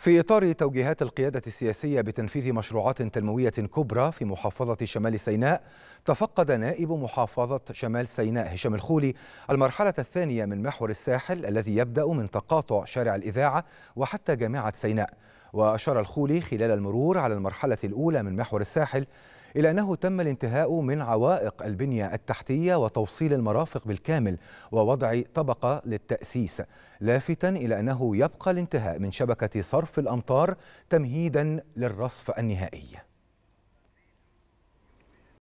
في إطار توجيهات القيادة السياسية بتنفيذ مشروعات تنموية كبرى في محافظة شمال سيناء تفقد نائب محافظة شمال سيناء هشام الخولي المرحلة الثانية من محور الساحل الذي يبدأ من تقاطع شارع الإذاعة وحتى جامعة سيناء وأشار الخولي خلال المرور على المرحلة الأولى من محور الساحل إلا أنه تم الانتهاء من عوائق البنية التحتية وتوصيل المرافق بالكامل ووضع طبقة للتأسيس لافتا إلى أنه يبقى الانتهاء من شبكة صرف الأمطار تمهيدا للرصف النهائي